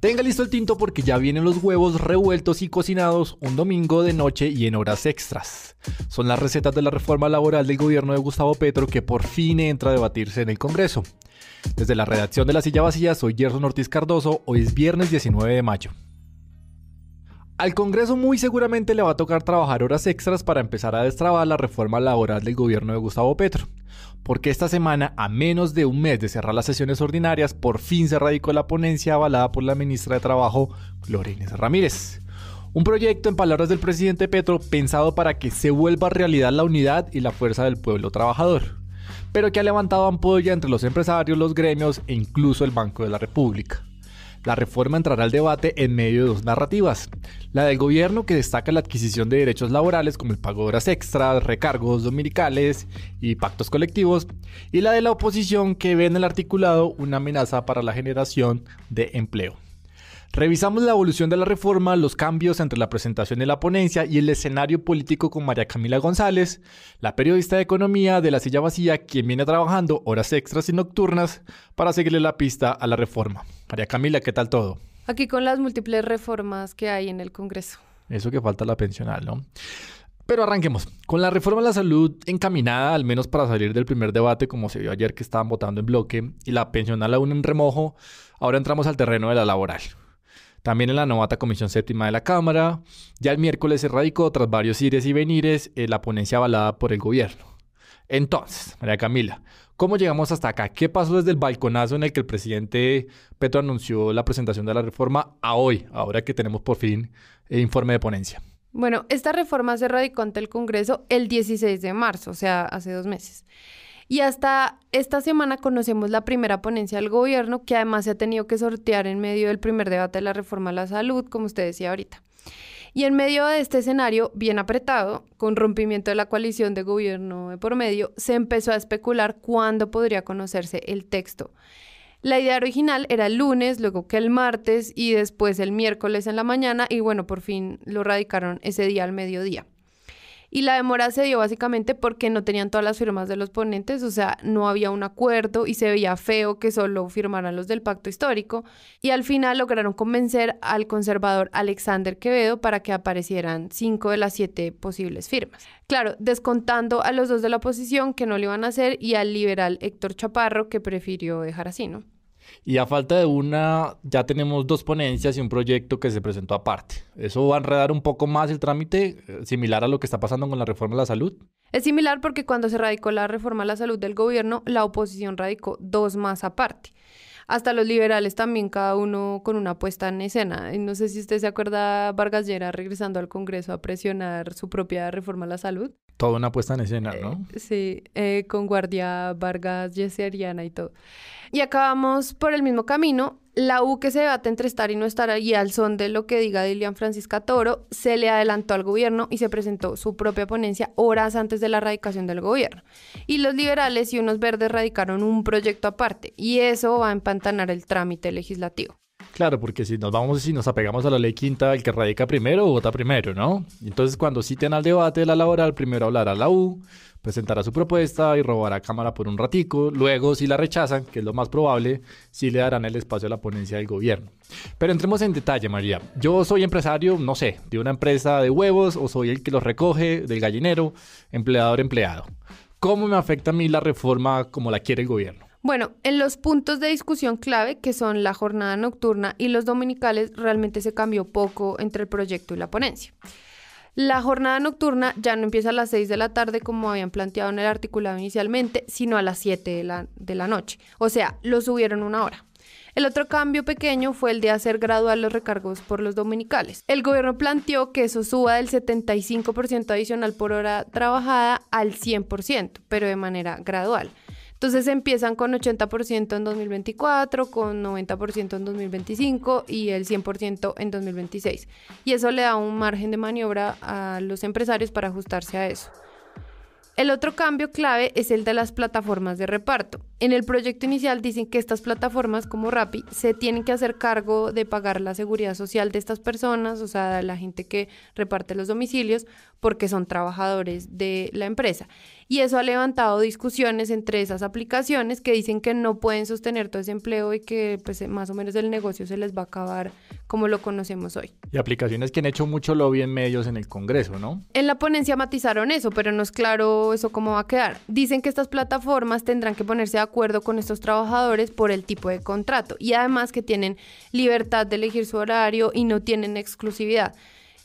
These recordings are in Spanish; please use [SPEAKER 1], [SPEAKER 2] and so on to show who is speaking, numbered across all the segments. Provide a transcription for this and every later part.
[SPEAKER 1] Tenga listo el tinto porque ya vienen los huevos revueltos y cocinados un domingo de noche y en horas extras. Son las recetas de la reforma laboral del gobierno de Gustavo Petro que por fin entra a debatirse en el Congreso. Desde la redacción de La Silla Vacía soy Gerson Ortiz Cardoso, hoy es viernes 19 de mayo. Al Congreso muy seguramente le va a tocar trabajar horas extras para empezar a destrabar la reforma laboral del gobierno de Gustavo Petro, porque esta semana, a menos de un mes de cerrar las sesiones ordinarias, por fin se radicó la ponencia avalada por la ministra de Trabajo, Florines Ramírez. Un proyecto, en palabras del presidente Petro, pensado para que se vuelva realidad la unidad y la fuerza del pueblo trabajador, pero que ha levantado ampolla entre los empresarios, los gremios e incluso el Banco de la República la reforma entrará al debate en medio de dos narrativas. La del gobierno que destaca la adquisición de derechos laborales como el pago de horas extras, recargos dominicales y pactos colectivos. Y la de la oposición que ve en el articulado una amenaza para la generación de empleo. Revisamos la evolución de la reforma, los cambios entre la presentación de la ponencia y el escenario político con María Camila González, la periodista de economía de la silla vacía, quien viene trabajando horas extras y nocturnas para seguirle la pista a la reforma. María Camila, ¿qué tal todo?
[SPEAKER 2] Aquí con las múltiples reformas que hay en el Congreso.
[SPEAKER 1] Eso que falta la pensional, ¿no? Pero arranquemos. Con la reforma de la salud encaminada, al menos para salir del primer debate, como se vio ayer que estaban votando en bloque, y la pensional aún en remojo, ahora entramos al terreno de la laboral. También en la novata Comisión Séptima de la Cámara. Ya el miércoles se radicó, tras varios ires y venires, eh, la ponencia avalada por el gobierno. Entonces, María Camila, ¿cómo llegamos hasta acá? ¿Qué pasó desde el balconazo en el que el presidente Petro anunció la presentación de la reforma a hoy, ahora que tenemos por fin el eh, informe de ponencia?
[SPEAKER 2] Bueno, esta reforma se radicó ante el Congreso el 16 de marzo, o sea, hace dos meses. Y hasta esta semana conocemos la primera ponencia del gobierno, que además se ha tenido que sortear en medio del primer debate de la reforma a la salud, como usted decía ahorita. Y en medio de este escenario bien apretado, con rompimiento de la coalición de gobierno de por medio, se empezó a especular cuándo podría conocerse el texto. La idea original era el lunes, luego que el martes y después el miércoles en la mañana y bueno, por fin lo radicaron ese día al mediodía. Y la demora se dio básicamente porque no tenían todas las firmas de los ponentes, o sea, no había un acuerdo y se veía feo que solo firmaran los del pacto histórico. Y al final lograron convencer al conservador Alexander Quevedo para que aparecieran cinco de las siete posibles firmas. Claro, descontando a los dos de la oposición que no lo iban a hacer y al liberal Héctor Chaparro que prefirió dejar así, ¿no?
[SPEAKER 1] Y a falta de una, ya tenemos dos ponencias y un proyecto que se presentó aparte. ¿Eso va a enredar un poco más el trámite, eh, similar a lo que está pasando con la reforma a la salud?
[SPEAKER 2] Es similar porque cuando se radicó la reforma a la salud del gobierno, la oposición radicó dos más aparte hasta los liberales también, cada uno con una puesta en escena. No sé si usted se acuerda Vargas Llera regresando al Congreso a presionar su propia reforma a la salud
[SPEAKER 1] toda una puesta en escena, ¿no?
[SPEAKER 2] Eh, sí, eh, con Guardia Vargas, Jesse Ariana y todo. Y acabamos por el mismo camino. La U que se debate entre estar y no estar y al son de lo que diga Dilian Francisca Toro, se le adelantó al gobierno y se presentó su propia ponencia horas antes de la erradicación del gobierno. Y los liberales y unos verdes radicaron un proyecto aparte y eso va a empantanar el trámite legislativo.
[SPEAKER 1] Claro, porque si nos vamos, si nos apegamos a la ley quinta, el que radica primero vota primero, ¿no? Entonces, cuando citen al debate de la laboral, primero hablará la U, presentará su propuesta y robará cámara por un ratico. Luego, si la rechazan, que es lo más probable, sí le darán el espacio a la ponencia del gobierno. Pero entremos en detalle, María. Yo soy empresario, no sé, de una empresa de huevos o soy el que los recoge, del gallinero, empleador, empleado. ¿Cómo me afecta a mí la reforma como la quiere el gobierno?
[SPEAKER 2] Bueno, en los puntos de discusión clave, que son la jornada nocturna y los dominicales, realmente se cambió poco entre el proyecto y la ponencia. La jornada nocturna ya no empieza a las 6 de la tarde como habían planteado en el articulado inicialmente, sino a las 7 de la, noche. O sea, lo subieron una hora. El otro cambio pequeño fue el de hacer gradual los recargos por los dominicales. El gobierno planteó que eso suba del 75% adicional por hora trabajada al 100%, pero de manera gradual. Entonces empiezan con 80% en 2024, con 90% en 2025 y el 100% en 2026. Y eso le da un margen de maniobra a los empresarios para ajustarse a eso. El otro cambio clave es el de las plataformas de reparto. En el proyecto inicial dicen que estas plataformas como Rappi se tienen que hacer cargo de pagar la seguridad social de estas personas, o sea, de la gente que reparte los domicilios, porque son trabajadores de la empresa. Y eso ha levantado discusiones entre esas aplicaciones que dicen que no pueden sostener todo ese empleo y que pues, más o menos el negocio se les va a acabar como lo conocemos hoy.
[SPEAKER 1] Y aplicaciones que han hecho mucho lobby en medios en el Congreso, ¿no?
[SPEAKER 2] En la ponencia matizaron eso, pero no es claro eso cómo va a quedar. Dicen que estas plataformas tendrán que ponerse de acuerdo con estos trabajadores por el tipo de contrato y además que tienen libertad de elegir su horario y no tienen exclusividad.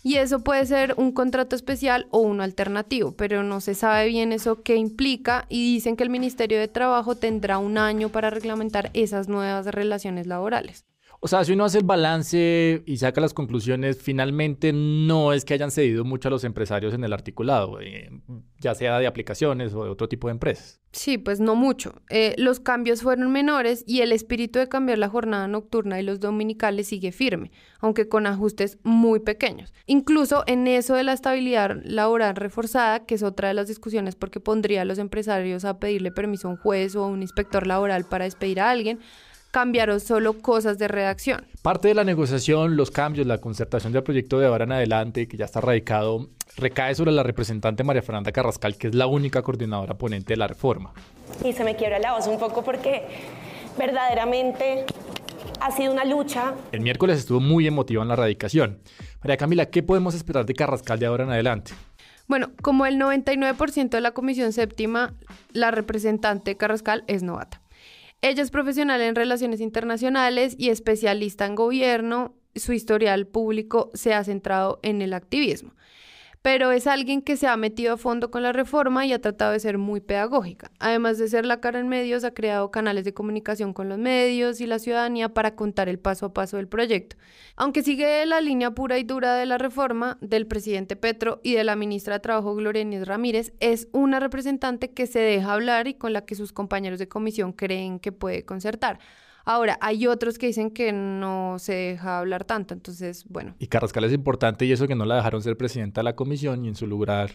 [SPEAKER 2] Y eso puede ser un contrato especial o uno alternativo, pero no se sabe bien eso qué implica y dicen que el Ministerio de Trabajo tendrá un año para reglamentar esas nuevas relaciones laborales.
[SPEAKER 1] O sea, si uno hace el balance y saca las conclusiones, finalmente no es que hayan cedido mucho a los empresarios en el articulado, eh, ya sea de aplicaciones o de otro tipo de empresas.
[SPEAKER 2] Sí, pues no mucho. Eh, los cambios fueron menores y el espíritu de cambiar la jornada nocturna y los dominicales sigue firme, aunque con ajustes muy pequeños. Incluso en eso de la estabilidad laboral reforzada, que es otra de las discusiones porque pondría a los empresarios a pedirle permiso a un juez o a un inspector laboral para despedir a alguien, cambiaron solo cosas de redacción.
[SPEAKER 1] Parte de la negociación, los cambios, la concertación del proyecto de ahora en adelante, que ya está radicado, recae sobre la representante María Fernanda Carrascal, que es la única coordinadora ponente de la reforma.
[SPEAKER 2] Y se me quiebra la voz un poco porque verdaderamente ha sido una lucha.
[SPEAKER 1] El miércoles estuvo muy emotiva en la radicación. María Camila, ¿qué podemos esperar de Carrascal de ahora en adelante?
[SPEAKER 2] Bueno, como el 99% de la Comisión Séptima, la representante Carrascal es novata. Ella es profesional en relaciones internacionales y especialista en gobierno. Su historial público se ha centrado en el activismo pero es alguien que se ha metido a fondo con la reforma y ha tratado de ser muy pedagógica. Además de ser la cara en medios, ha creado canales de comunicación con los medios y la ciudadanía para contar el paso a paso del proyecto. Aunque sigue la línea pura y dura de la reforma del presidente Petro y de la ministra de Trabajo Gloria Ramírez, es una representante que se deja hablar y con la que sus compañeros de comisión creen que puede concertar. Ahora, hay otros que dicen que no se deja hablar tanto, entonces, bueno.
[SPEAKER 1] Y Carrascal es importante y eso que no la dejaron ser presidenta de la comisión y en su lugar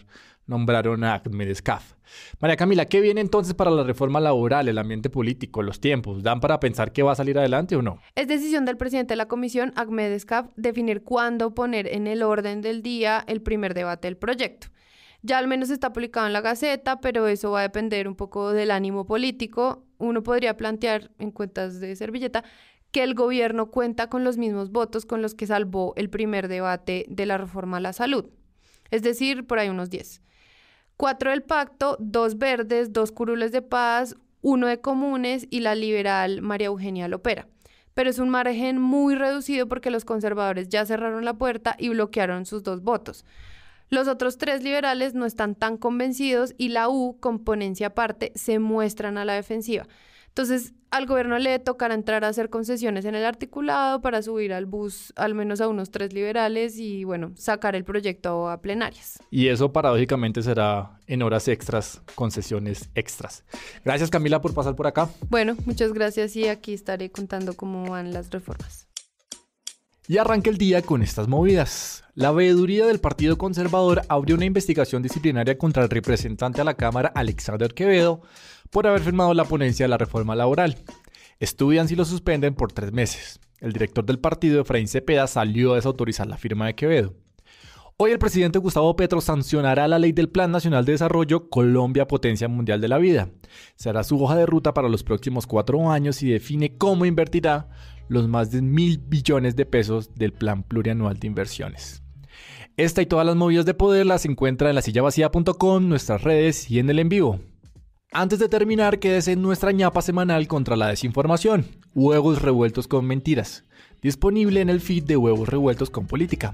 [SPEAKER 1] nombraron a Ahmed Escaf. María Camila, ¿qué viene entonces para la reforma laboral, el ambiente político, los tiempos? ¿Dan para pensar que va a salir adelante o no?
[SPEAKER 2] Es decisión del presidente de la comisión, Ahmed Escaf, definir cuándo poner en el orden del día el primer debate del proyecto. Ya al menos está publicado en la Gaceta, pero eso va a depender un poco del ánimo político. Uno podría plantear en cuentas de servilleta que el gobierno cuenta con los mismos votos con los que salvó el primer debate de la reforma a la salud, es decir, por ahí unos 10. Cuatro del pacto, dos verdes, dos curules de paz, uno de comunes y la liberal María Eugenia Lopera. Pero es un margen muy reducido porque los conservadores ya cerraron la puerta y bloquearon sus dos votos. Los otros tres liberales no están tan convencidos y la U, componencia aparte, se muestran a la defensiva. Entonces, al gobierno le tocará entrar a hacer concesiones en el articulado para subir al bus al menos a unos tres liberales y, bueno, sacar el proyecto a plenarias.
[SPEAKER 1] Y eso paradójicamente será en horas extras, concesiones extras. Gracias Camila por pasar por acá.
[SPEAKER 2] Bueno, muchas gracias y aquí estaré contando cómo van las reformas.
[SPEAKER 1] Y arranca el día con estas movidas. La veeduría del Partido Conservador abrió una investigación disciplinaria contra el representante a la Cámara, Alexander Quevedo, por haber firmado la ponencia de la reforma laboral. Estudian si lo suspenden por tres meses. El director del partido, Efraín Cepeda, salió a desautorizar la firma de Quevedo. Hoy el presidente Gustavo Petro sancionará la ley del Plan Nacional de Desarrollo Colombia Potencia Mundial de la Vida. Será su hoja de ruta para los próximos cuatro años y define cómo invertirá los más de mil billones de pesos del Plan Plurianual de Inversiones. Esta y todas las movidas de poder las encuentra en la vacía.com, nuestras redes y en el en vivo. Antes de terminar, quédese en nuestra ñapa semanal contra la desinformación, huevos revueltos con mentiras, disponible en el feed de huevos revueltos con política.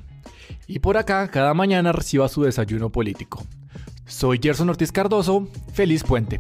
[SPEAKER 1] Y por acá, cada mañana reciba su desayuno político. Soy Gerson Ortiz Cardoso, feliz puente.